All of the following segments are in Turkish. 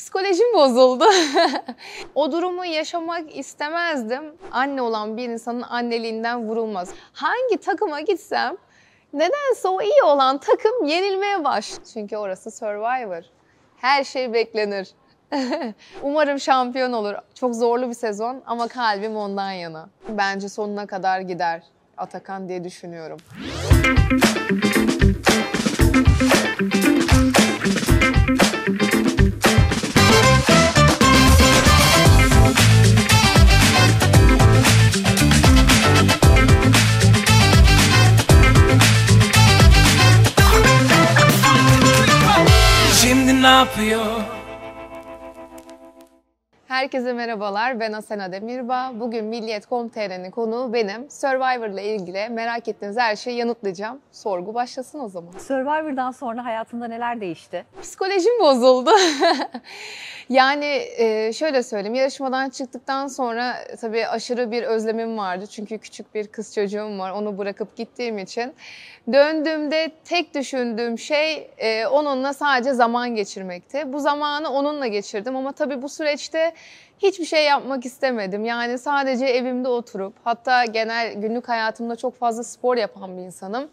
psikolojim bozuldu. o durumu yaşamak istemezdim. Anne olan bir insanın anneliğinden vurulmaz. Hangi takıma gitsem nedense o iyi olan takım yenilmeye baş. Çünkü orası Survivor. Her şey beklenir. Umarım şampiyon olur. Çok zorlu bir sezon ama kalbim ondan yana. Bence sonuna kadar gider Atakan diye düşünüyorum. Herkese merhabalar, ben Asena Demirbağ. Bugün Milliyet.com.tr'nin konuğu benim. Survivor'la ilgili merak ettiğiniz her şeyi yanıtlayacağım. Sorgu başlasın o zaman. Survivor'dan sonra hayatında neler değişti? Psikolojim bozuldu. yani e, şöyle söyleyeyim, yarışmadan çıktıktan sonra e, tabii aşırı bir özlemim vardı. Çünkü küçük bir kız çocuğum var, onu bırakıp gittiğim için. Döndüğümde tek düşündüğüm şey e, onunla sadece zaman geçirmekti. Bu zamanı onunla geçirdim ama tabii bu süreçte hiçbir şey yapmak istemedim. Yani sadece evimde oturup hatta genel günlük hayatımda çok fazla spor yapan bir insanım.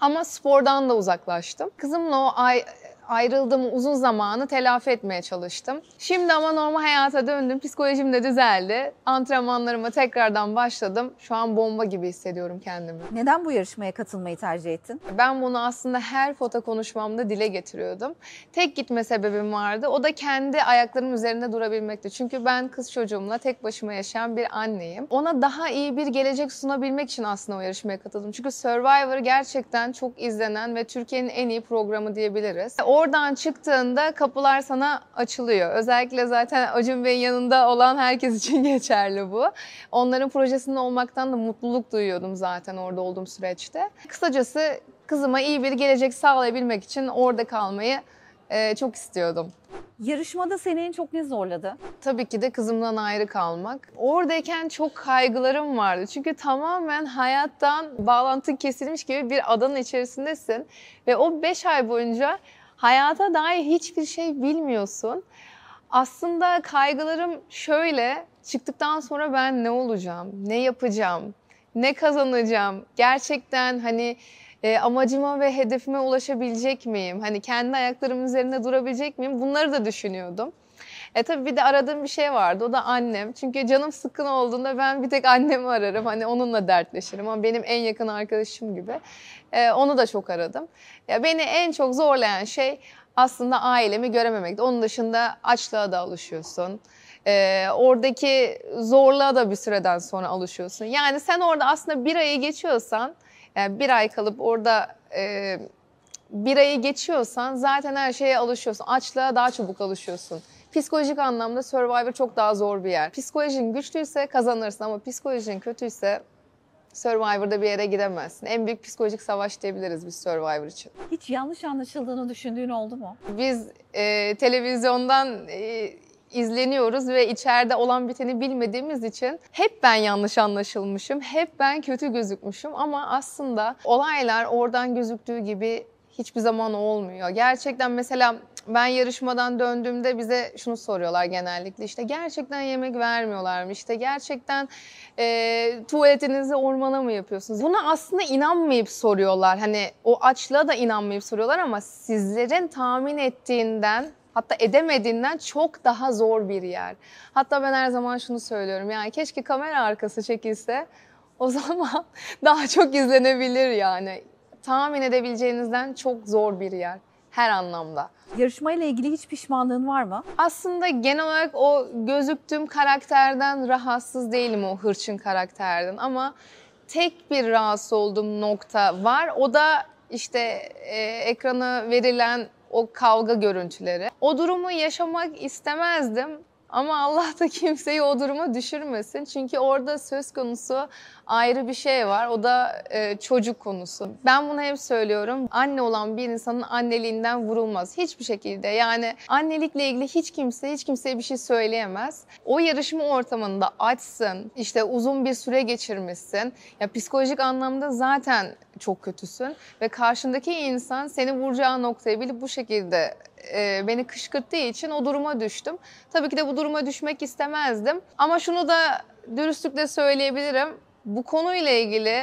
Ama spordan da uzaklaştım. Kızımla o ay ayrıldığım uzun zamanı telafi etmeye çalıştım. Şimdi ama normal hayata döndüm. Psikolojim de düzeldi. Antrenmanlarıma tekrardan başladım. Şu an bomba gibi hissediyorum kendimi. Neden bu yarışmaya katılmayı tercih ettin? Ben bunu aslında her foto konuşmamda dile getiriyordum. Tek gitme sebebim vardı. O da kendi ayaklarım üzerinde durabilmekti. Çünkü ben kız çocuğumla tek başıma yaşayan bir anneyim. Ona daha iyi bir gelecek sunabilmek için aslında o yarışmaya katıldım. Çünkü Survivor gerçekten çok izlenen ve Türkiye'nin en iyi programı diyebiliriz. O oradan çıktığında kapılar sana açılıyor. Özellikle zaten Acun Bey'in yanında olan herkes için geçerli bu. Onların projesinde olmaktan da mutluluk duyuyordum zaten orada olduğum süreçte. Kısacası kızıma iyi bir gelecek sağlayabilmek için orada kalmayı e, çok istiyordum. Yarışmada seni en çok ne zorladı? Tabii ki de kızımdan ayrı kalmak. Oradayken çok kaygılarım vardı. Çünkü tamamen hayattan bağlantın kesilmiş gibi bir adanın içerisindesin. Ve o 5 ay boyunca Hayata dair hiçbir şey bilmiyorsun. Aslında kaygılarım şöyle, çıktıktan sonra ben ne olacağım, ne yapacağım, ne kazanacağım, gerçekten hani e, amacıma ve hedefime ulaşabilecek miyim, hani kendi ayaklarım üzerinde durabilecek miyim bunları da düşünüyordum. E tabii bir de aradığım bir şey vardı. O da annem. Çünkü canım sıkkın olduğunda ben bir tek annemi ararım. Hani onunla dertleşirim ama benim en yakın arkadaşım gibi. E, onu da çok aradım. Ya beni en çok zorlayan şey aslında ailemi görememekti. Onun dışında açlığa da alışıyorsun. Ee, oradaki zorluğa da bir süreden sonra alışıyorsun. Yani sen orada aslında bir ayı geçiyorsan, yani e, bir ay kalıp orada e, bir ayı geçiyorsan zaten her şeye alışıyorsun. Açlığa daha çabuk alışıyorsun. Psikolojik anlamda Survivor çok daha zor bir yer. Psikolojin güçlüyse kazanırsın ama psikolojin kötüyse Survivor'da bir yere gidemezsin. En büyük psikolojik savaş diyebiliriz biz Survivor için. Hiç yanlış anlaşıldığını düşündüğün oldu mu? Biz e, televizyondan e, izleniyoruz ve içeride olan biteni bilmediğimiz için hep ben yanlış anlaşılmışım, hep ben kötü gözükmüşüm ama aslında olaylar oradan gözüktüğü gibi hiçbir zaman olmuyor. Gerçekten mesela ben yarışmadan döndüğümde bize şunu soruyorlar genellikle işte gerçekten yemek vermiyorlar mı? işte gerçekten e, tuvaletinizi ormana mı yapıyorsunuz? Buna aslında inanmayıp soruyorlar. Hani o açlığa da inanmayıp soruyorlar ama sizlerin tahmin ettiğinden hatta edemediğinden çok daha zor bir yer. Hatta ben her zaman şunu söylüyorum yani keşke kamera arkası çekilse o zaman daha çok izlenebilir yani. Tahmin edebileceğinizden çok zor bir yer her anlamda. Yarışmayla ilgili hiç pişmanlığın var mı? Aslında genel olarak o gözüktüğüm karakterden rahatsız değilim o hırçın karakterden ama tek bir rahatsız olduğum nokta var. O da işte e, ekrana verilen o kavga görüntüleri. O durumu yaşamak istemezdim ama Allah da kimseyi o duruma düşürmesin. Çünkü orada söz konusu ayrı bir şey var. O da e, çocuk konusu. Ben bunu hep söylüyorum. Anne olan bir insanın anneliğinden vurulmaz. Hiçbir şekilde. Yani annelikle ilgili hiç kimse hiç kimseye bir şey söyleyemez. O yarışma ortamında açsın, işte uzun bir süre geçirmişsin. Ya psikolojik anlamda zaten çok kötüsün ve karşındaki insan seni vuracağı noktayı bilip bu şekilde e, beni kışkırttığı için o duruma düştüm. Tabii ki de bu duruma düşmek istemezdim. Ama şunu da dürüstlükle söyleyebilirim. Bu konuyla ilgili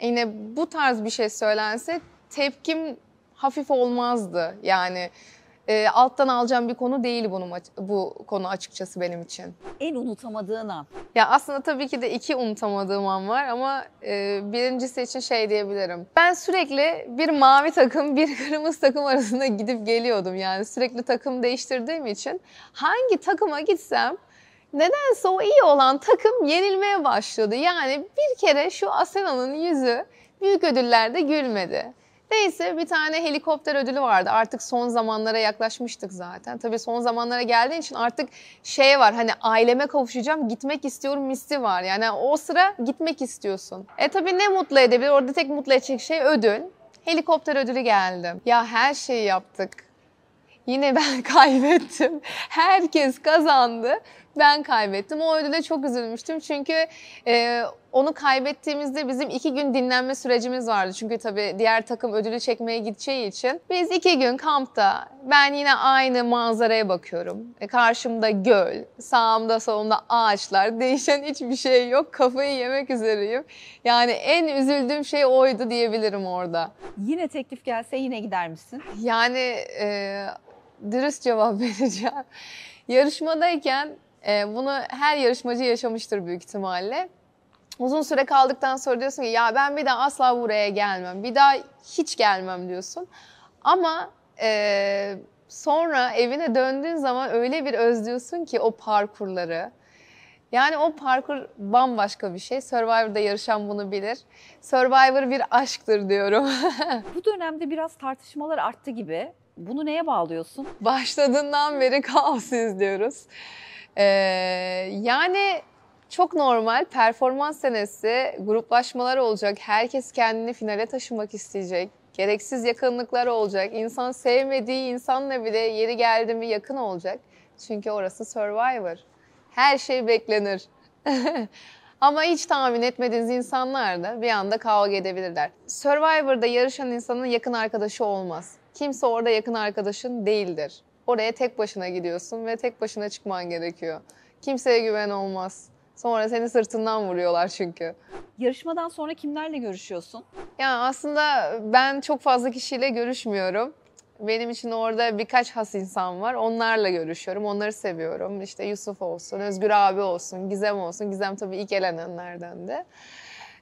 yine bu tarz bir şey söylense tepkim hafif olmazdı. Yani e, alttan alacağım bir konu değil bunun bu konu açıkçası benim için. En unutamadığın an? Ya aslında tabii ki de iki unutamadığım an var ama e, birincisi için şey diyebilirim. Ben sürekli bir mavi takım bir kırmızı takım arasında gidip geliyordum yani sürekli takım değiştirdiğim için hangi takıma gitsem nedense o iyi olan takım yenilmeye başladı Yani bir kere şu Asena'nın yüzü büyük ödüllerde gülmedi. Neyse bir tane helikopter ödülü vardı. Artık son zamanlara yaklaşmıştık zaten. Tabii son zamanlara geldiğin için artık şey var hani aileme kavuşacağım gitmek istiyorum misli var. Yani o sıra gitmek istiyorsun. E tabii ne mutlu edebilir? Orada tek mutlu edecek şey ödül. Helikopter ödülü geldi. Ya her şeyi yaptık. Yine ben kaybettim. Herkes kazandı ben kaybettim. O ödüle çok üzülmüştüm çünkü e, onu kaybettiğimizde bizim iki gün dinlenme sürecimiz vardı. Çünkü tabii diğer takım ödülü çekmeye gideceği için. Biz iki gün kampta ben yine aynı manzaraya bakıyorum. E, karşımda göl, sağımda solumda ağaçlar. Değişen hiçbir şey yok. Kafayı yemek üzereyim. Yani en üzüldüğüm şey oydu diyebilirim orada. Yine teklif gelse yine gider misin? Yani e, dürüst cevap vereceğim. Yarışmadayken e, bunu her yarışmacı yaşamıştır büyük ihtimalle. Uzun süre kaldıktan sonra diyorsun ki ya ben bir daha asla buraya gelmem. Bir daha hiç gelmem diyorsun. Ama e, sonra evine döndüğün zaman öyle bir özlüyorsun ki o parkurları. Yani o parkur bambaşka bir şey. Survivor'da yarışan bunu bilir. Survivor bir aşktır diyorum. Bu dönemde biraz tartışmalar arttı gibi. Bunu neye bağlıyorsun? Başladığından beri kaos izliyoruz. Ee, yani çok normal performans senesi gruplaşmalar olacak. Herkes kendini finale taşımak isteyecek. Gereksiz yakınlıklar olacak. İnsan sevmediği insanla bile yeri geldi mi yakın olacak. Çünkü orası Survivor. Her şey beklenir. Ama hiç tahmin etmediğiniz insanlar da bir anda kavga edebilirler. Survivor'da yarışan insanın yakın arkadaşı olmaz. Kimse orada yakın arkadaşın değildir. Oraya tek başına gidiyorsun ve tek başına çıkman gerekiyor. Kimseye güven olmaz. Sonra seni sırtından vuruyorlar çünkü. Yarışmadan sonra kimlerle görüşüyorsun? Yani aslında ben çok fazla kişiyle görüşmüyorum. Benim için orada birkaç has insan var. Onlarla görüşüyorum. Onları seviyorum. İşte Yusuf olsun, Özgür abi olsun, Gizem olsun. Gizem tabii ilk elenenlerden de.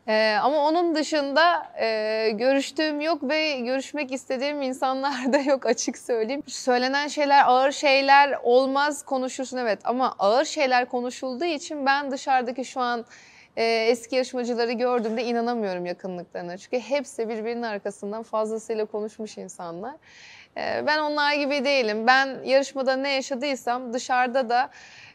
Ee, ama onun dışında e, görüştüğüm yok ve görüşmek istediğim insanlar da yok açık söyleyeyim. Söylenen şeyler ağır şeyler olmaz konuşursun evet ama ağır şeyler konuşulduğu için ben dışarıdaki şu an e, eski yarışmacıları gördüğümde inanamıyorum yakınlıklarına. Çünkü hepsi birbirinin arkasından fazlasıyla konuşmuş insanlar. E, ben onlar gibi değilim. Ben yarışmada ne yaşadıysam dışarıda da...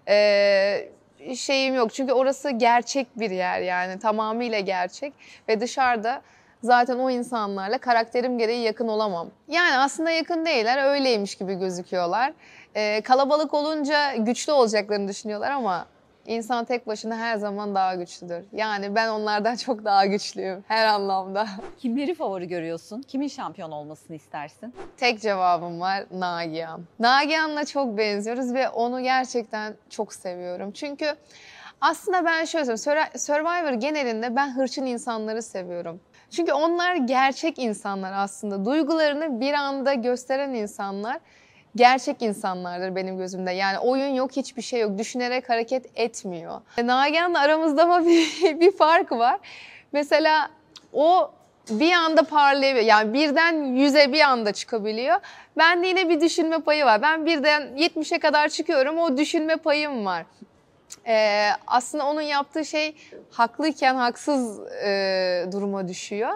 E, şeyim yok. Çünkü orası gerçek bir yer yani tamamıyla gerçek ve dışarıda zaten o insanlarla karakterim gereği yakın olamam. Yani aslında yakın değiller, öyleymiş gibi gözüküyorlar. Ee, kalabalık olunca güçlü olacaklarını düşünüyorlar ama İnsan tek başına her zaman daha güçlüdür. Yani ben onlardan çok daha güçlüyüm her anlamda. Kimleri favori görüyorsun? Kimin şampiyon olmasını istersin? Tek cevabım var Nagihan. Nagihan'la çok benziyoruz ve onu gerçekten çok seviyorum. Çünkü aslında ben şöyle söyleyeyim. Survivor genelinde ben hırçın insanları seviyorum. Çünkü onlar gerçek insanlar aslında. Duygularını bir anda gösteren insanlar gerçek insanlardır benim gözümde. Yani oyun yok, hiçbir şey yok. Düşünerek hareket etmiyor. E, Nagihan'la aramızda ama bir, bir fark var. Mesela o bir anda parlayabiliyor. Yani birden yüze bir anda çıkabiliyor. Ben de yine bir düşünme payı var. Ben birden 70'e kadar çıkıyorum. O düşünme payım var. Ee, aslında onun yaptığı şey haklıyken haksız e, duruma düşüyor.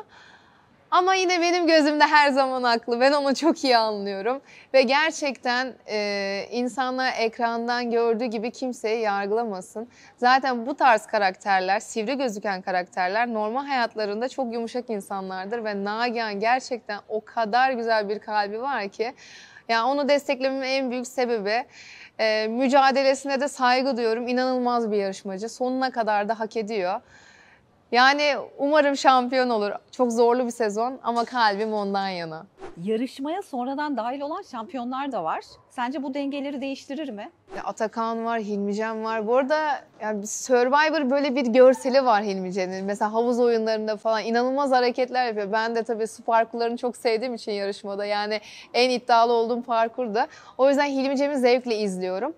Ama yine benim gözümde her zaman haklı. Ben onu çok iyi anlıyorum. Ve gerçekten e, insanlar ekrandan gördüğü gibi kimseyi yargılamasın. Zaten bu tarz karakterler, sivri gözüken karakterler normal hayatlarında çok yumuşak insanlardır. Ve Nagihan gerçekten o kadar güzel bir kalbi var ki. Yani onu desteklememin en büyük sebebi e, mücadelesine de saygı duyuyorum. İnanılmaz bir yarışmacı. Sonuna kadar da hak ediyor. Yani umarım şampiyon olur. Çok zorlu bir sezon ama kalbim ondan yana. Yarışmaya sonradan dahil olan şampiyonlar da var. Sence bu dengeleri değiştirir mi? Atakan var, Hilmican var. Bu arada yani Survivor böyle bir görseli var Hilmican'ın. Mesela havuz oyunlarında falan inanılmaz hareketler yapıyor. Ben de tabii su parkurlarını çok sevdiğim için yarışmada. Yani en iddialı olduğum parkurda. O yüzden Hilmican'ı zevkle izliyorum.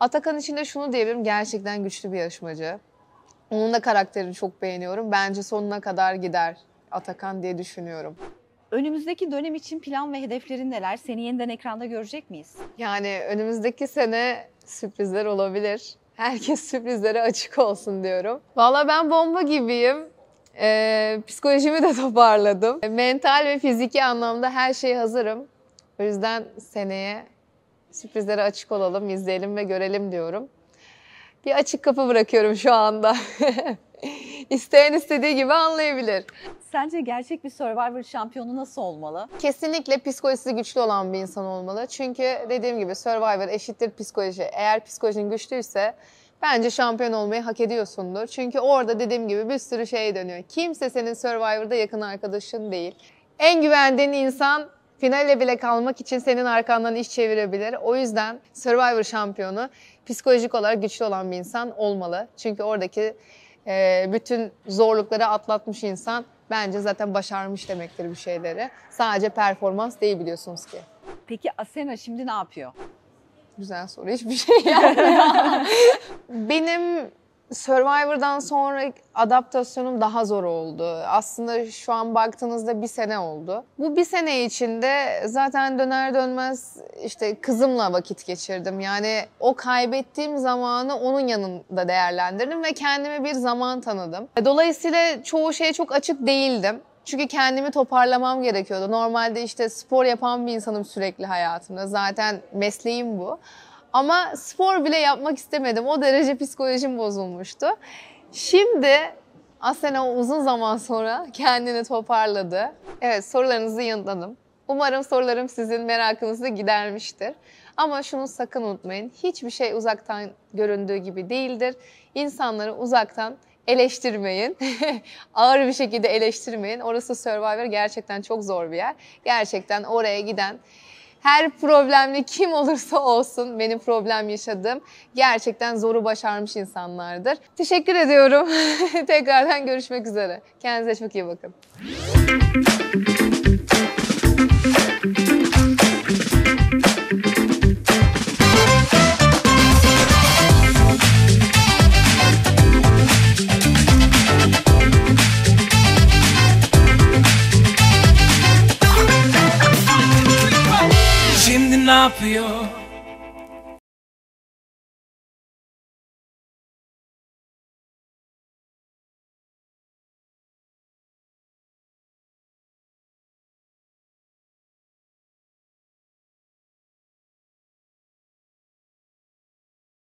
Atakan için de şunu diyebilirim. Gerçekten güçlü bir yarışmacı. Onun da karakterini çok beğeniyorum. Bence sonuna kadar gider Atakan diye düşünüyorum. Önümüzdeki dönem için plan ve hedeflerin neler? Seni yeniden ekranda görecek miyiz? Yani önümüzdeki sene sürprizler olabilir. Herkes sürprizlere açık olsun diyorum. Valla ben bomba gibiyim. Ee, psikolojimi de toparladım. Mental ve fiziki anlamda her şeye hazırım. O yüzden seneye sürprizlere açık olalım, izleyelim ve görelim diyorum bir açık kapı bırakıyorum şu anda. İsteyen istediği gibi anlayabilir. Sence gerçek bir Survivor şampiyonu nasıl olmalı? Kesinlikle psikolojisi güçlü olan bir insan olmalı. Çünkü dediğim gibi Survivor eşittir psikoloji. Eğer psikolojin güçlüyse bence şampiyon olmayı hak ediyorsundur. Çünkü orada dediğim gibi bir sürü şey dönüyor. Kimse senin Survivor'da yakın arkadaşın değil. En güvendiğin insan Finale bile kalmak için senin arkandan iş çevirebilir. O yüzden Survivor şampiyonu psikolojik olarak güçlü olan bir insan olmalı. Çünkü oradaki e, bütün zorlukları atlatmış insan bence zaten başarmış demektir bir şeyleri. Sadece performans değil biliyorsunuz ki. Peki Asena şimdi ne yapıyor? Güzel soru. Hiçbir şey yapmıyor. Benim Survivor'dan sonra adaptasyonum daha zor oldu. Aslında şu an baktığınızda bir sene oldu. Bu bir sene içinde zaten döner dönmez işte kızımla vakit geçirdim. Yani o kaybettiğim zamanı onun yanında değerlendirdim ve kendime bir zaman tanıdım. Dolayısıyla çoğu şeye çok açık değildim. Çünkü kendimi toparlamam gerekiyordu. Normalde işte spor yapan bir insanım sürekli hayatımda. Zaten mesleğim bu. Ama spor bile yapmak istemedim. O derece psikolojim bozulmuştu. Şimdi Asena uzun zaman sonra kendini toparladı. Evet sorularınızı yanıtladım. Umarım sorularım sizin merakınızı gidermiştir. Ama şunu sakın unutmayın. Hiçbir şey uzaktan göründüğü gibi değildir. İnsanları uzaktan eleştirmeyin. Ağır bir şekilde eleştirmeyin. Orası Survivor gerçekten çok zor bir yer. Gerçekten oraya giden her problemle kim olursa olsun benim problem yaşadığım gerçekten zoru başarmış insanlardır. Teşekkür ediyorum. Tekrardan görüşmek üzere. Kendinize çok iyi bakın. up your